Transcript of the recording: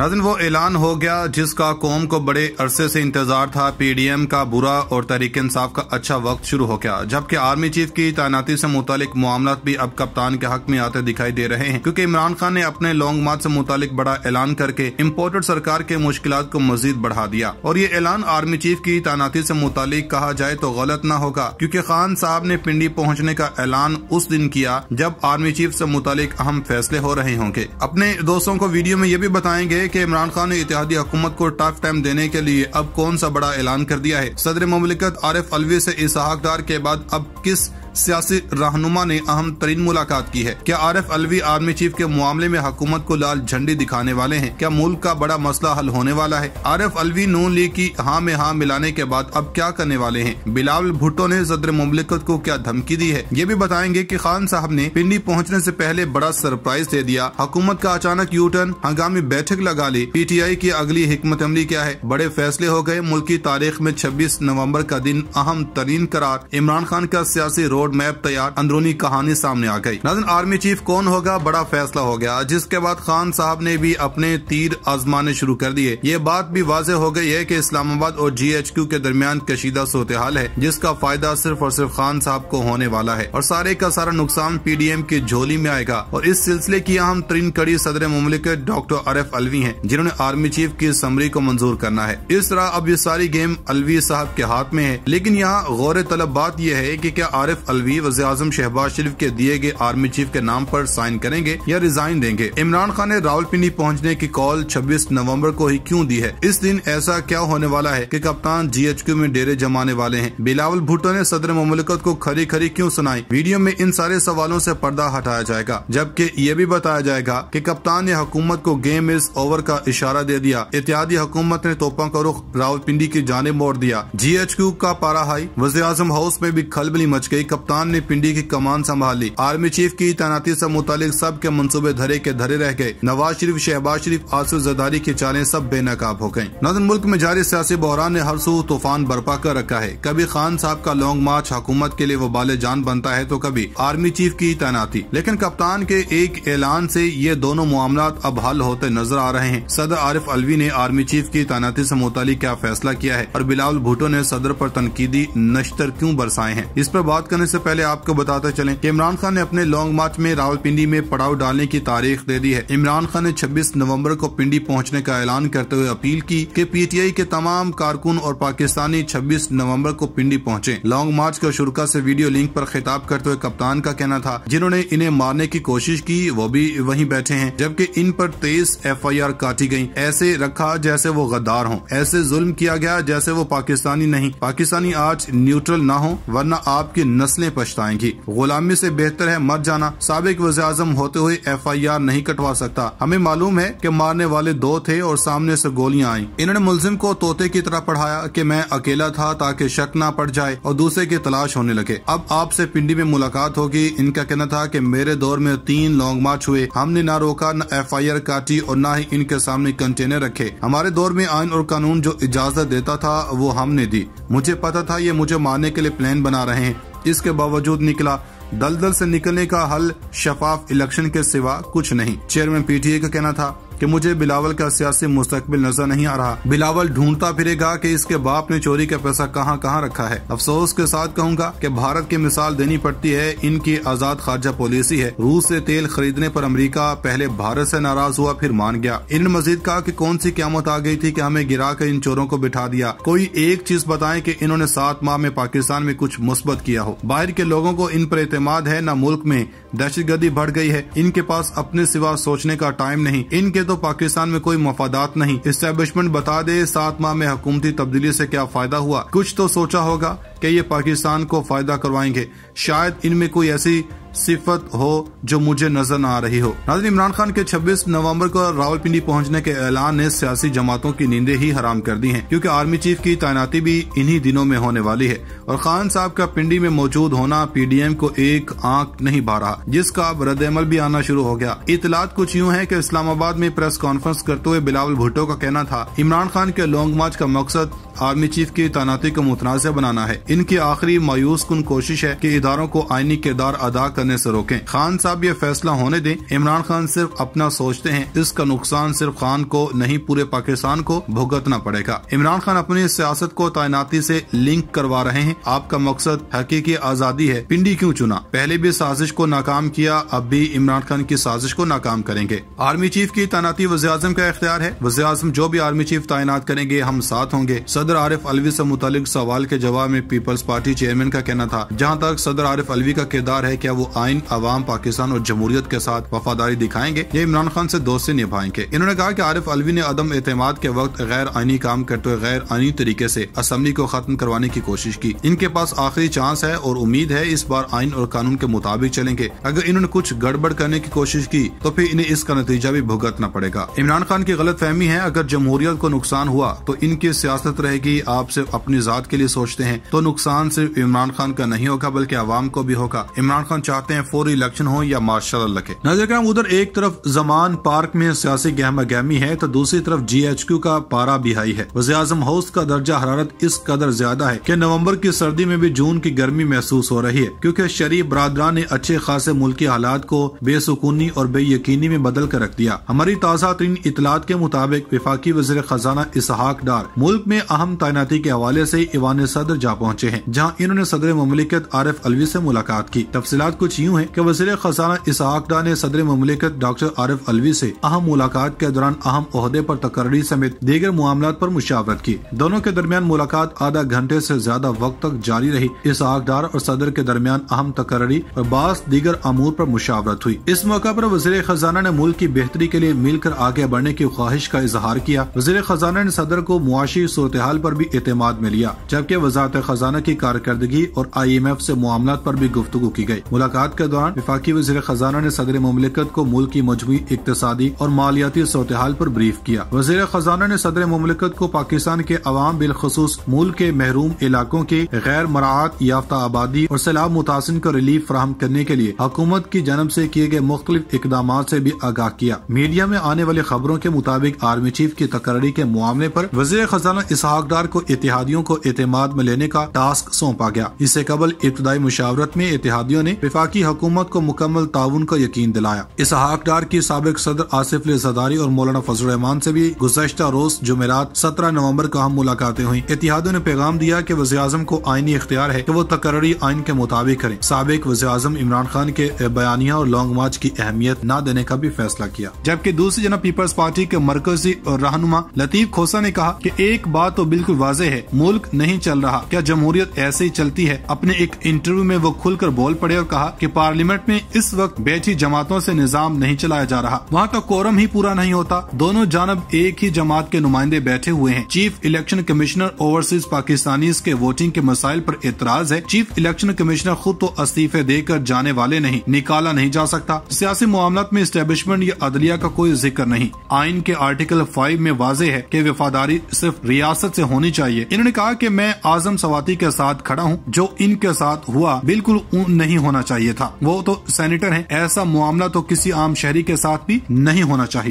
नाजिन वो ऐलान हो गया जिसका कौम को बड़े अरसे से इंतजार था पीडीएम का बुरा और तहरीक इंसाफ का अच्छा वक्त शुरू हो गया जबकि आर्मी चीफ की तैनाती से मुतालिक मामला भी अब कप्तान के हक में आते दिखाई दे रहे हैं क्योंकि इमरान खान ने अपने लॉन्ग मार्च से मुतालिक बड़ा ऐलान करके इम्पोर्टेड सरकार के मुश्किल को मजीद बढ़ा दिया और ये ऐलान आर्मी चीफ की तैनाती से मुतालिक कहा जाए तो गलत न होगा क्यूँकी खान साहब ने पिंडी पहुँचने का ऐलान उस दिन किया जब आर्मी चीफ ऐसी मुतालिक अहम फैसले हो रहे होंगे अपने दोस्तों को वीडियो में ये भी बताएंगे कि इमरान खान ने इतिहादी हुकूमत को टफ टाइम देने के लिए अब कौन सा बड़ा ऐलान कर दिया है सदर ममलिकत आरिफ अलवी ऐसी इसहाकदार के बाद अब किस सियासी रहनुमा ने अहम तरीन मुलाकात की है क्या R F Alvi army chief के मामले में हुकूमत को लाल झंडी दिखाने वाले हैं क्या मुल्क का बड़ा मसला हल होने वाला है R F Alvi Noon League की हाँ में हाँ मिलाने के बाद अब क्या करने वाले हैं बिलावल भुट्टो ने सदर मुमलिकत को क्या धमकी दी है ये भी बताएंगे की खान साहब ने पिंडी पहुँचने ऐसी पहले बड़ा सरप्राइज दे दिया हुकूमत का अचानक यू टर्न हंगामी बैठक लगा ली पी टी आई की अगली हिकमत अमली क्या है बड़े फैसले हो गए मुल्क की तारीख में छब्बीस नवम्बर का दिन अहम तरीन करार इमरान खान का सियासी रोल रोड मैप तैयार अंदरूनी कहानी सामने आ गई नजर आर्मी चीफ कौन होगा बड़ा फैसला हो गया जिसके बाद खान साहब ने भी अपने तीर आजमाने शुरू कर दिए ये बात भी वाजह हो गई है की इस्लामाबाद और जी एच क्यू के दरमियान कशीदा सूरत हाल है जिसका फायदा सिर्फ और सिर्फ खान साहब को होने वाला है और सारे का सारा नुकसान पी डी एम की झोली में आएगा और इस सिलसिले की अहम तरीन कड़ी सदर ममलिक डॉक्टर अरफ अलवी है जिन्होंने आर्मी चीफ की समरी को मंजूर करना है इस तरह अब ये सारी गेम अलवी साहब के हाथ में है लेकिन यहाँ गौर तलब बात यह है की क्या आरिफ अलवी वजे आजम शहबाज शरीफ के दिए गए आर्मी चीफ के नाम आरोप साइन करेंगे या रिजाइन देंगे इमरान खान ने राहुल पिंडी पहुँचने की कॉल छब्बीस नवम्बर को ही क्यूँ दी है इस दिन ऐसा क्या होने वाला है की कप्तान जी एच क्यू में डेरे जमाने वाले है बिलावल भुट्टो ने सदर ममलिकत को खरी खरी क्यूँ सुनाई वीडियो में इन सारे सवालों ऐसी पर्दा हटाया जाएगा जबकि ये भी बताया जाएगा की कप्तान ने हुकूमत को गेम इज ओवर का इशारा दे दिया इत्यादि हुकूमत ने तोपा का रुख पिंडी की जाने मोड़ दिया जी एच क्यू का पारा हाई वजी हाउस में भी खलबली मच गयी कप्तान ने पिंडी की कमान संभाली आर्मी चीफ की तैनाती ऐसी मुतालिक सब के मनसूबे धरे के धरे रह गए नवाज शरीफ शहबाज शरीफ आसिफ जदारी की चालें सब बेनकाब हो गयी नजर मुल्क में जारी सियासी बहरान ने हर सू तूफान बर्पा कर रखा है कभी खान साहब का लॉन्ग मार्च हुकूमत के लिए वो बाले जान बनता है तो कभी आर्मी चीफ की तैनाती लेकिन कप्तान के एक ऐलान ऐसी ये दोनों मामला अब हल होते नजर आ रहे हैं सदर आरिफ अलवी ने आर्मी चीफ की तैनाती ऐसी मुतल क्या फैसला किया है और बिलावल भुटो ने सदर आरोप तनकीदी नश्तर क्यूँ बरसाए हैं इस पर बात करने से पहले आपको बताते चले की इमरान खान ने अपने लॉन्ग मार्च में रावलपिंडी में पड़ाव डालने की तारीख दे दी है इमरान खान ने छब्बीस नवम्बर को पिंडी पहुँचने का ऐलान करते हुए अपील की की पी टी आई के तमाम कारकुन और पाकिस्तानी छब्बीस नवम्बर को पिंडी पहुँचे लॉन्ग मार्च को शुरुका ऐसी वीडियो लिंक आरोप खिताब करते हुए कप्तान का कहना था जिन्होंने इन्हें मारने की कोशिश की वो भी वही बैठे है जबकि इन पर तेईस एफ आई आर काटी गयी ऐसे रखा जैसे वो गद्दार हो ऐसे जुल्म किया गया जैसे वो पाकिस्तानी नहीं पाकिस्तानी आज न्यूट्रल ना हो वरना आपकी नस्ल फसलें पछताएंगी गुलामी से बेहतर है मर जाना सबक वजी होते हुए एफ आई आर नहीं कटवा सकता हमें मालूम है की मारने वाले दो थे और सामने ऐसी गोलियाँ आई इन्होंने मुलजिम को तोते की तरह पढ़ाया की मैं अकेला था ताकि शक न पड़ जाए और दूसरे की तलाश होने लगे अब आपसे पिंडी में मुलाकात होगी इनका कहना था की मेरे दौर में तीन लॉन्ग मार्च हुए हमने ना रोका न एफ आई आर काटी और न ही इनके सामने कंटेनर रखे हमारे दौर में आयन और कानून जो इजाजत देता था वो हमने दी मुझे पता था ये मुझे मारने के लिए प्लान बना रहे हैं इसके बावजूद निकला दलदल से निकलने का हल शफाफ इलेक्शन के सिवा कुछ नहीं चेयरमैन पीटीए का कहना था कि मुझे बिलावल का सियासी मुस्तकबिल नजर नहीं आ रहा बिलावल ढूंढता फिरेगा कि इसके बाप ने चोरी का पैसा कहाँ कहाँ रखा है अफसोस के साथ कहूँगा कि भारत की मिसाल देनी पड़ती है इनकी आजाद खारजा पॉलिसी है रूस से तेल खरीदने पर अमेरिका पहले भारत से नाराज हुआ फिर मान गया इन मजीद कहा की कौन सी क्यामत आ गई थी की हमें गिरा कर इन चोरों को बिठा दिया कोई एक चीज बताए की इन्होंने सात माह में पाकिस्तान में कुछ मुस्बत किया हो बाहर के लोगों को इन पर एतम है न मुल्क में दहशत गर्दी बढ़ गई है इनके पास अपने सिवा सोचने का टाइम नहीं इनके तो पाकिस्तान में कोई मफादात नहीं इस्टेब्लिशमेंट बता दे सात माह में हुकूमती तब्दीली ऐसी क्या फायदा हुआ कुछ तो सोचा होगा कि ये पाकिस्तान को फायदा करवाएंगे शायद इनमें कोई ऐसी सिफत हो जो मुझे नजर न आ रही हो नाजन इमरान खान के 26 नवंबर को रावलपिंडी पहुंचने के ऐलान ने सियासी जमातों की नींदे ही हराम कर दी हैं क्योंकि आर्मी चीफ की तैनाती भी इन्हीं दिनों में होने वाली है और खान साहब का पिंडी में मौजूद होना पीडीएम को एक आंख नहीं भा रहा जिसका अब रद्दमल भी आना शुरू हो गया इतलात कुछ यूँ है की इस्लामाबाद में प्रेस कॉन्फ्रेंस करते हुए बिलावल भुट्टो का कहना था इमरान खान के लॉन्ग मार्च का मकसद आर्मी चीफ की तैनाती को मुतनाज़ बनाना है इनकी आखिरी मायूस कन कोशिश है की इधारों को आइनी किरदार अदा करने ऐसी रोके खान साहब ये फैसला होने दें इमरान खान सिर्फ अपना सोचते हैं इसका नुकसान सिर्फ खान को नहीं पूरे पाकिस्तान को भुगतना पड़ेगा इमरान खान अपनी सियासत को तैनाती ऐसी लिंक करवा रहे हैं आपका मकसद हकीकी आज़ादी है पिंडी क्यूँ चुना पहले भी साजिश को नाकाम किया अब भी इमरान खान की साजिश को नाकाम करेंगे आर्मी चीफ की तैनाती वजी अजम का इख्तियार है वजी अजम जो भी आर्मी चीफ तैनात करेंगे हम साथ होंगे सदर आरिफ अलवी ऐसी मुतल सवाल के जवाब में पी पीपल्स पार्टी चेयरमैन का कहना था जहाँ तक सदर आरिफ अलवी का किरदार है क्या वो आइन अवाम पाकिस्तान और जमहूरियत के साथ वफादारी दिखाएंगे या इमरान खान ऐसी दोस्ती निभाएंगे इन्होंने कहा की आरिफ अलवी ने अदम एतम के वक्त गैर आइनी काम करते हुए गैर आइनी तरीके ऐसी असम्बली को खत्म करवाने की कोशिश की इनके पास आखिरी चांस है और उम्मीद है इस बार आइन और कानून के मुताबिक चलेंगे अगर इन्होंने कुछ गड़बड़ करने की कोशिश की तो फिर इन्हें इसका नतीजा भी भुगतना पड़ेगा इमरान खान की गलत फहमी है अगर जमहूरियत को नुकसान हुआ तो इनकी सियासत रहेगी आप सिर्फ अपनी जात के लिए सोचते हैं तो नुकसान सिर्फ इमरान खान का नहीं होगा बल्कि आवाम को भी होगा इमरान खान चाहते हैं फौरी इलेक्शन हो या मार्शल लगे नजर उधर एक तरफ जमान पार्क में सियासी गहमा गहमी है तो दूसरी तरफ जी एच क्यू का पारा भी हाई है वजी अजम हाउस का दर्जा हरारत इस कदर ज्यादा है की नवम्बर की सर्दी में भी जून की गर्मी महसूस हो रही है क्यूँकी शरीफ बरदरान ने अच्छे खासे मुल्की हालात को बेसकूनी और बेयकनी में बदल कर रख दिया हमारी ताज़ा तरीन इतलात के मुताबिक विफाकी वजी खजाना इसहाक डार मुल्क में अहम तैनाती के हवाले ऐसी ईवान सदर जा पहुँचे पहुँचे हैं जहाँ इन्होंने सदर ममलिकत आरिफ अलवी ऐसी मुलाकात की तफसीत कुछ यूँ है की वजीर खजाना इसहाकदा ने सदर ममलिकत डॉक्टर आरिफ अलवी ऐसी अहम मुलाकात के दौरान अहम अहदे आरोप तकर्री समेत दीगर मामला आरोप मुशावरत की दोनों के दरमियान मुलाकात आधा घंटे ऐसी ज्यादा वक्त तक जारी रही इस आकदार और सदर के दरमियान अहम तकर्री और बास दीगर अमूर आरोप मुशावरत हुई इस मौका आरोप वजीर खजाना ने मुल्क की बेहतरी के लिए मिलकर आगे बढ़ने की ख्वाहिश का इजहार किया वजीर खजाना ने सदर को मुआशी सूरत हाल आरोप भी अतमाद में लिया जबकि वजारत खजाना खजाना की कारकर्दगी और आई एम एफ ऐसी मामला आरोप भी गुफ्तु की गयी मुलाकात के दौरान विफाकी वजी खजाना ने सदर ममलिकत को मुल्क की मजमू इकतदी और मालियाती सूरतहाल आरोप ब्रीफ किया वजीर खजाना ने सदर ममलिकत को पाकिस्तान के अवाम बिलखसूस मुल्क के महरूम इलाकों के गैर मराहत याफ्ता आबादी और सैलाब मुतासन को रिलीफ फ्राहम करने के लिए हुकूमत की जन्म ऐसी किए गए मुख्तलिफ इकदाम ऐसी भी आगाह किया मीडिया में आने वाली खबरों के मुताबिक आर्मी चीफ की तकर्री के मामले आरोप वजी खजाना इसहाकदार को इतिहादियों को अतमाद में लेने का टास्क सौंपा गया इससे कबल इब्तदाई मुशावरत में इतिहादियों ने विफाकी हुकूमत को मुकम्मल ताउन का यकीन दिलाया इस हाकडार की सबक सदर आसिफ जदारी और मौलाना फजल रहमान ऐसी भी गुजशत रोज जुमेरात सत्रह नवम्बर को हम मुलाकातें हुई इतिहादियों ने पैगाम दिया की वजी अजम को आईनी इख्तियार है की वो तकर्री आइन के मुताबिक करे सबक वजी अजम इमरान खान के बयानिया और लॉन्ग मार्च की अहमियत न देने का भी फैसला किया जबकि दूसरी जना पीपल्स पार्टी के मरकजी और रहनुमा लतीफ खोसा ने कहा की एक बात तो बिल्कुल वाजह है मुल्क नहीं चल रहा क्या जम जमहूरियत ऐसे ही चलती है अपने एक इंटरव्यू में वो खुलकर बोल पड़े और कहा कि पार्लियामेंट में इस वक्त बैठी जमातों से निजाम नहीं चलाया जा रहा वहाँ का कोरम ही पूरा नहीं होता दोनों जानब एक ही जमात के नुमाइंदे बैठे हुए हैं chief election commissioner overseas Pakistani के वोटिंग के मसाइल आरोप एतराज है चीफ इलेक्शन कमिश्नर खुद तो इस्तीफे देकर जाने वाले नहीं निकाला नहीं जा सकता सियासी मामला में इस्टेब्लिशमेंट या अदलिया का कोई जिक्र नहीं आइन के आर्टिकल फाइव में वाजे है की वफादारी सिर्फ रियासत ऐसी होनी चाहिए इन्होंने कहा की मैं आजम सवाती साथी के साथ खड़ा हूँ जो इनके साथ हुआ बिल्कुल नहीं होना चाहिए था वो तो सैनिटर है ऐसा मामला तो किसी आम शहरी के साथ भी नहीं होना चाहिए